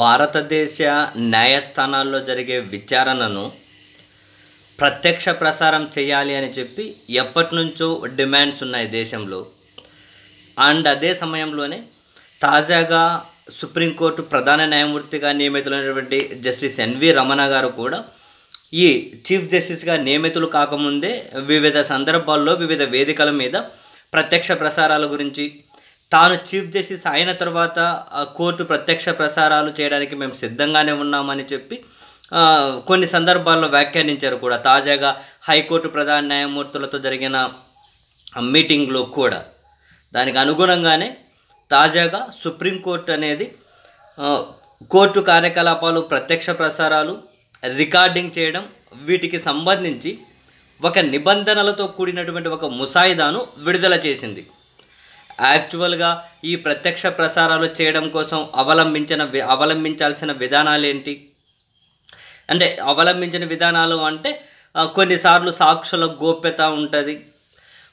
భారతదేశ న్యాయస్థానాల్లో జరిగే విచారణను ప్రత్యక్ష ప్రసారం చేయాలి అని చెప్పి ఎప్పటి నుంచో డిమాండ్స్ ఉన్నాయి దేశంలో అండ్ అదే సమయంలోనే తాజాగా సుప్రీంకోర్టు ప్రధాన న్యాయమూర్తిగా నియమితులైనటువంటి జస్టిస్ ఎన్వి రమణ గారు కూడా ఈ చీఫ్ జస్టిస్గా నియమితులు కాకముందే వివిధ సందర్భాల్లో వివిధ వేదికల మీద ప్రత్యక్ష ప్రసారాల గురించి తాను చీఫ్ జస్టిస్ అయిన తర్వాత కోర్టు ప్రత్యక్ష ప్రసారాలు చేయడానికి మేము సిద్ధంగానే ఉన్నామని చెప్పి కొన్ని సందర్భాల్లో వ్యాఖ్యానించారు కూడా తాజాగా హైకోర్టు ప్రధాన న్యాయమూర్తులతో జరిగిన మీటింగ్లో కూడా దానికి అనుగుణంగానే తాజాగా సుప్రీంకోర్టు అనేది కోర్టు కార్యకలాపాలు ప్రత్యక్ష ప్రసారాలు రికార్డింగ్ చేయడం వీటికి సంబంధించి ఒక నిబంధనలతో కూడినటువంటి ఒక ముసాయిదాను విడుదల చేసింది యాక్చువల్గా ఈ ప్రత్యక్ష ప్రసారాలు చేయడం కోసం అవలంబించిన అవలంబించాల్సిన విధానాలు ఏంటి అంటే అవలంబించిన విధానాలు అంటే కొన్నిసార్లు సాక్షుల గోప్యత ఉంటుంది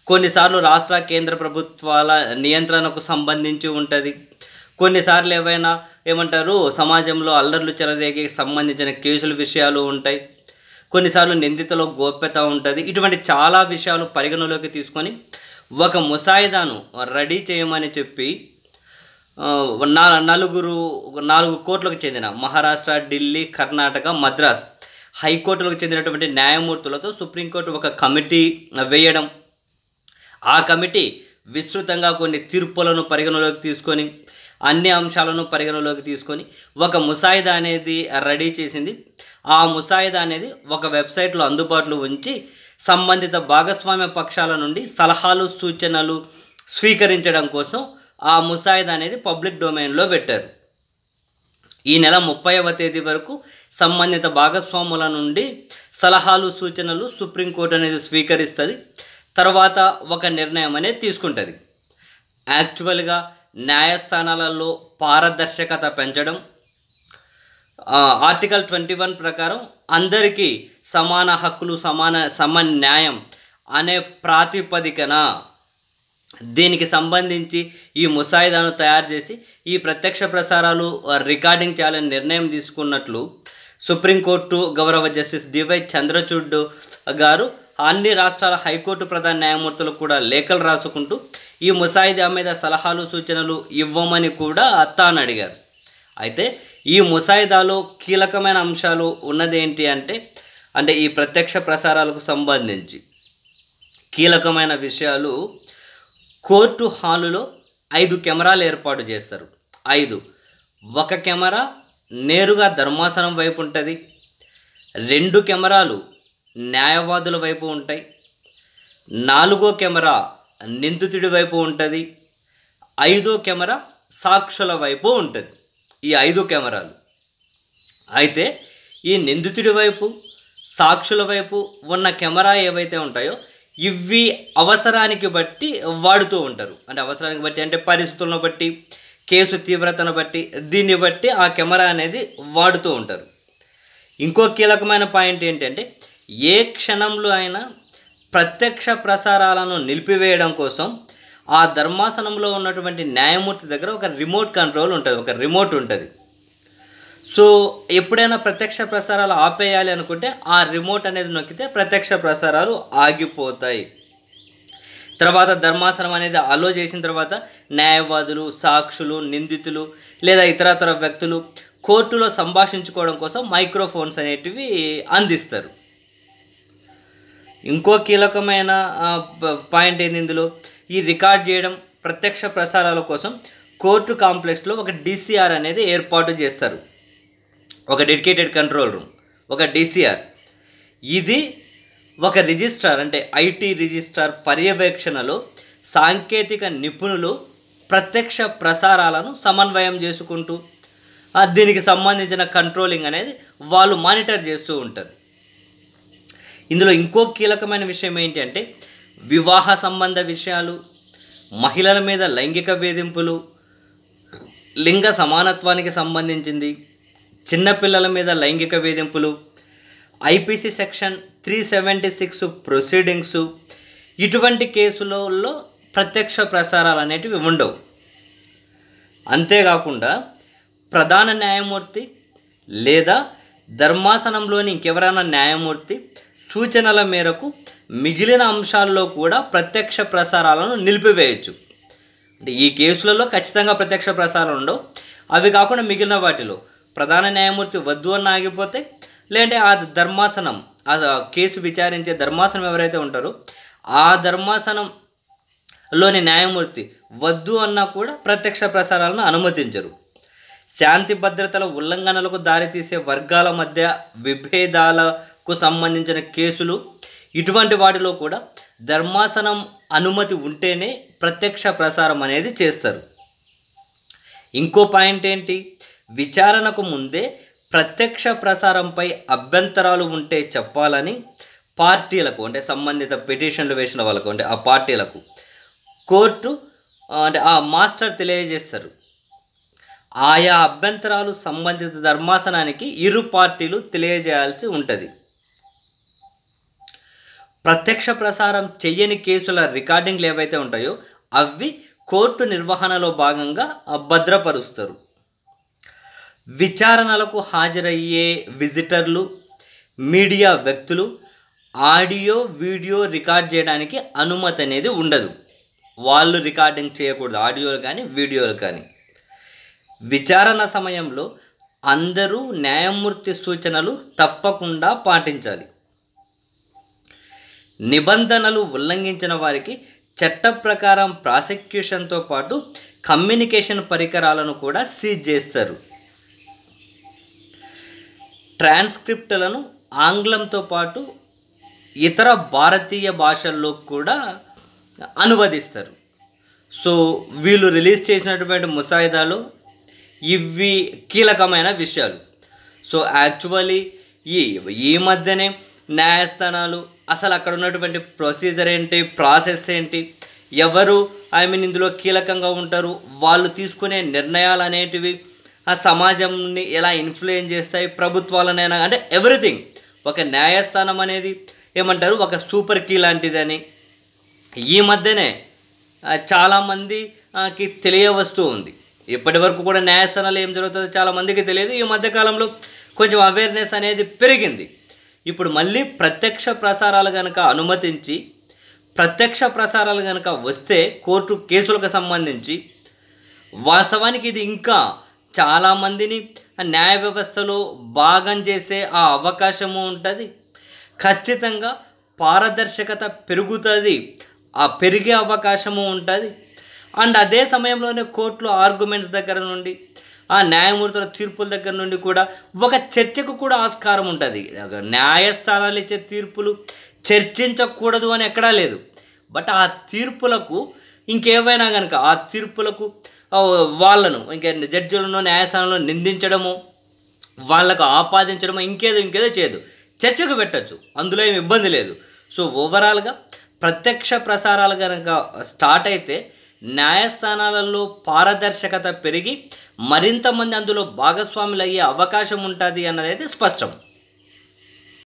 కొన్నిసార్లు రాష్ట్ర కేంద్ర ప్రభుత్వాల నియంత్రణకు సంబంధించి ఉంటుంది కొన్నిసార్లు ఏవైనా ఏమంటారు సమాజంలో అల్లర్లు చెలరేగి సంబంధించిన కేసుల విషయాలు ఉంటాయి కొన్నిసార్లు నిందితుల గోప్యత ఉంటుంది ఇటువంటి చాలా విషయాలు పరిగణలోకి తీసుకొని ఒక ముసాయిదాను రెడీ చేయమని చెప్పి నలుగురు నాలుగు కోర్టులకు చెందిన మహారాష్ట్ర ఢిల్లీ కర్ణాటక మద్రాస్ హైకోర్టులకు చెందినటువంటి న్యాయమూర్తులతో సుప్రీంకోర్టు ఒక కమిటీ వేయడం ఆ కమిటీ విస్తృతంగా కొన్ని తీర్పులను పరిగణలోకి తీసుకొని అన్ని అంశాలను పరిగణలోకి తీసుకొని ఒక ముసాయిదా అనేది రెడీ చేసింది ఆ ముసాయిదా అనేది ఒక వెబ్సైట్లో అందుబాటులో ఉంచి సంబంధిత భాగస్వామ్య పక్షాల నుండి సలహాలు సూచనలు స్వీకరించడం కోసం ఆ ముసాయిదా అనేది పబ్లిక్ డొమైన్లో పెట్టారు ఈ నెల ముప్పైవ తేదీ వరకు సంబంధిత భాగస్వాముల నుండి సలహాలు సూచనలు సుప్రీంకోర్టు అనేది స్వీకరిస్తుంది తర్వాత ఒక నిర్ణయం అనేది తీసుకుంటుంది యాక్చువల్గా న్యాయస్థానాలలో పారదర్శకత పెంచడం ఆర్టికల్ ట్వంటీ వన్ ప్రకారం అందరికీ సమాన హక్కులు సమాన సమ న్యాయం అనే ప్రాతిపదికన దీనికి సంబంధించి ఈ ముసాయిదాను తయారు చేసి ఈ ప్రత్యక్ష ప్రసారాలు రికార్డింగ్ చేయాలని నిర్ణయం తీసుకున్నట్లు సుప్రీంకోర్టు గౌరవ జస్టిస్ డివై చంద్రచూడ్ గారు అన్ని రాష్ట్రాల హైకోర్టు ప్రధాన న్యాయమూర్తులకు కూడా లేఖలు రాసుకుంటూ ఈ ముసాయిదా మీద సలహాలు సూచనలు ఇవ్వమని కూడా అని అడిగారు అయితే ఈ ముసాయిదాలో కీలకమైన అంశాలు ఉన్నదేంటి అంటే అంటే ఈ ప్రత్యక్ష ప్రసారాలకు సంబంధించి కీలకమైన విషయాలు కోర్టు హాలులో ఐదు కెమెరాలు ఏర్పాటు చేస్తారు ఐదు ఒక కెమెరా నేరుగా ధర్మాసనం వైపు ఉంటుంది రెండు కెమెరాలు న్యాయవాదుల వైపు ఉంటాయి నాలుగో కెమెరా నిందితుడి వైపు ఉంటుంది ఐదో కెమెరా సాక్షుల వైపు ఉంటుంది ఈ ఐదు కెమెరాలు అయితే ఈ నిందితుడి వైపు సాక్షుల వైపు ఉన్న కెమెరా ఏవైతే ఉంటాయో ఇవి అవసరానికి బట్టి వాడుతూ ఉంటారు అంటే అవసరానికి బట్టి అంటే పరిస్థితులను బట్టి కేసు తీవ్రతను బట్టి దీన్ని బట్టి ఆ కెమెరా అనేది వాడుతూ ఉంటారు ఇంకో కీలకమైన పాయింట్ ఏంటంటే ఏ క్షణంలో అయినా ప్రత్యక్ష ప్రసారాలను నిలిపివేయడం కోసం ఆ ధర్మాసనంలో ఉన్నటువంటి న్యాయమూర్తి దగ్గర ఒక రిమోట్ కంట్రోల్ ఉంటుంది ఒక రిమోట్ ఉంటుంది సో ఎప్పుడైనా ప్రత్యక్ష ప్రసారాలు ఆపేయాలి అనుకుంటే ఆ రిమోట్ అనేది నొక్కితే ప్రత్యక్ష ప్రసారాలు ఆగిపోతాయి తర్వాత ధర్మాసనం అనేది అలో చేసిన తర్వాత న్యాయవాదులు సాక్షులు నిందితులు లేదా ఇతరతర వ్యక్తులు కోర్టులో సంభాషించుకోవడం కోసం మైక్రోఫోన్స్ అనేటివి అందిస్తారు ఇంకో కీలకమైన పాయింట్ ఏంది ఇందులో ఈ రికార్డ్ చేయడం ప్రత్యక్ష ప్రసారాల కోసం కోర్టు కాంప్లెక్స్లో ఒక డిసిఆర్ అనేది ఏర్పాటు చేస్తారు ఒక డెడికేటెడ్ కంట్రోల్ రూమ్ ఒక డిసిఆర్ ఇది ఒక రిజిస్ట్రార్ అంటే ఐటీ రిజిస్ట్రార్ పర్యవేక్షణలో సాంకేతిక నిపుణులు ప్రత్యక్ష ప్రసారాలను సమన్వయం చేసుకుంటూ దీనికి సంబంధించిన కంట్రోలింగ్ అనేది వాళ్ళు మానిటర్ చేస్తూ ఉంటారు ఇందులో ఇంకో కీలకమైన విషయం ఏంటంటే వివాహ సంబంధ విషయాలు మహిళల మీద లైంగిక వేధింపులు లింగ సమానత్వానికి సంబంధించింది చిన్నపిల్లల మీద లైంగిక వేధింపులు IPC section three seventy six proceedings ఇటువంటి కేసులలో ప్రత్యక్ష ప్రసారాలు అనేటివి ఉండవు అంతేకాకుండా ప్రధాన న్యాయమూర్తి లేదా ధర్మాసనంలోని ఇంకెవరైనా న్యాయమూర్తి సూచనల మేరకు మిగిలిన అంశాల్లో కూడా ప్రత్యక్ష ప్రసారాలను నిలిపివేయచ్చు అంటే ఈ కేసులలో ఖచ్చితంగా ప్రత్యక్ష ప్రసారం ఉండవు అవి కాకుండా మిగిలిన వాటిలో ప్రధాన న్యాయమూర్తి వద్దు అని ఆగిపోతే లేదంటే ఆ ధర్మాసనం ఆ కేసు విచారించే ధర్మాసనం ఎవరైతే ఉంటారో ఆ ధర్మాసనం లోని న్యాయమూర్తి వద్దు అన్నా కూడా ప్రత్యక్ష ప్రసారాలను అనుమతించరు శాంతి భద్రతల ఉల్లంఘనలకు దారితీసే వర్గాల మధ్య విభేదాలకు సంబంధించిన కేసులు ఇటువంటి వాటిలో కూడా ధర్మాసనం అనుమతి ఉంటేనే ప్రత్యక్ష ప్రసారం అనేది చేస్తారు ఇంకో పాయింట్ ఏంటి విచారణకు ముందే ప్రత్యక్ష ప్రసారంపై అభ్యంతరాలు ఉంటే చెప్పాలని పార్టీలకు అంటే సంబంధిత పిటిషన్లు వేసిన వాళ్ళకు అంటే ఆ పార్టీలకు కోర్టు అంటే ఆ మాస్టర్ తెలియజేస్తారు ఆయా అభ్యంతరాలు సంబంధిత ధర్మాసనానికి ఇరు పార్టీలు తెలియజేయాల్సి ఉంటుంది ప్రత్యక్ష ప్రసారం చెయ్యని కేసుల రికార్డింగ్లు ఏవైతే ఉంటాయో అవి కోర్టు నిర్వహణలో భాగంగా భద్రపరుస్తారు విచారణలకు హాజరయ్యే విజిటర్లు మీడియా వ్యక్తులు ఆడియో వీడియో రికార్డ్ చేయడానికి అనుమతి అనేది ఉండదు వాళ్ళు రికార్డింగ్ చేయకూడదు ఆడియోలు కానీ వీడియోలు కానీ విచారణ సమయంలో అందరూ న్యాయమూర్తి సూచనలు తప్పకుండా పాటించాలి నిబంధనలు ఉల్లంఘించిన వారికి చట్ట ప్రకారం ప్రాసిక్యూషన్తో పాటు కమ్యూనికేషన్ పరికరాలను కూడా సీజ్ చేస్తారు ట్రాన్స్క్రిప్ట్లను ఆంగ్లంతో పాటు ఇతర భారతీయ భాషల్లో కూడా అనువదిస్తారు సో వీళ్ళు రిలీజ్ చేసినటువంటి ముసాయిదాలు ఇవి కీలకమైన విషయాలు సో యాక్చువల్లీ ఈ ఈ మధ్యనే న్యాయస్థానాలు అసలు అక్కడ ఉన్నటువంటి ప్రొసీజర్ ఏంటి ప్రాసెస్ ఏంటి ఎవరు ఐ మీన్ ఇందులో కీలకంగా ఉంటారు వాళ్ళు తీసుకునే నిర్ణయాలు అనేటివి ఆ సమాజంని ఎలా ఇన్ఫ్లుయెన్స్ చేస్తాయి ప్రభుత్వాలనైనా అంటే ఎవ్రీథింగ్ ఒక న్యాయస్థానం అనేది ఏమంటారు ఒక సూపర్ కీ లాంటిదని ఈ మధ్యనే చాలామందికి తెలియవస్తూ ఉంది ఇప్పటి వరకు కూడా న్యాయస్థానాలు ఏం జరుగుతుందో చాలామందికి తెలియదు ఈ మధ్యకాలంలో కొంచెం అవేర్నెస్ అనేది పెరిగింది ఇప్పుడు మళ్ళీ ప్రత్యక్ష ప్రసారాలు కనుక అనుమతించి ప్రత్యక్ష ప్రసారాలు కనుక వస్తే కోర్టు కేసులకు సంబంధించి వాస్తవానికి ఇది ఇంకా చాలామందిని న్యాయ వ్యవస్థలో భాగం చేసే ఆ అవకాశము ఉంటుంది ఖచ్చితంగా పారదర్శకత పెరుగుతుంది ఆ పెరిగే అవకాశము ఉంటుంది అండ్ అదే సమయంలోనే కోర్టులో ఆర్గ్యుమెంట్స్ దగ్గర నుండి ఆ న్యాయమూర్తుల తీర్పుల దగ్గర నుండి కూడా ఒక చర్చకు కూడా ఆస్కారం ఉంటుంది న్యాయస్థానాలు ఇచ్చే తీర్పులు చర్చించకూడదు అని ఎక్కడా లేదు బట్ ఆ తీర్పులకు ఇంకేమైనా కనుక ఆ తీర్పులకు వాళ్ళను ఇంకా జడ్జిలను న్యాయస్థానంలో నిందించడము వాళ్ళకు ఆపాదించడము ఇంకేదో ఇంకేదో చేయదు చర్చకు పెట్టచ్చు అందులో ఏమి ఇబ్బంది లేదు సో ఓవరాల్గా ప్రత్యక్ష ప్రసారాలు కనుక స్టార్ట్ అయితే న్యాయస్థానాలలో పారదర్శకత పెరిగి మరింత మంది అందులో భాగస్వాములు అయ్యే అవకాశం ఉంటుంది అన్నది అయితే స్పష్టం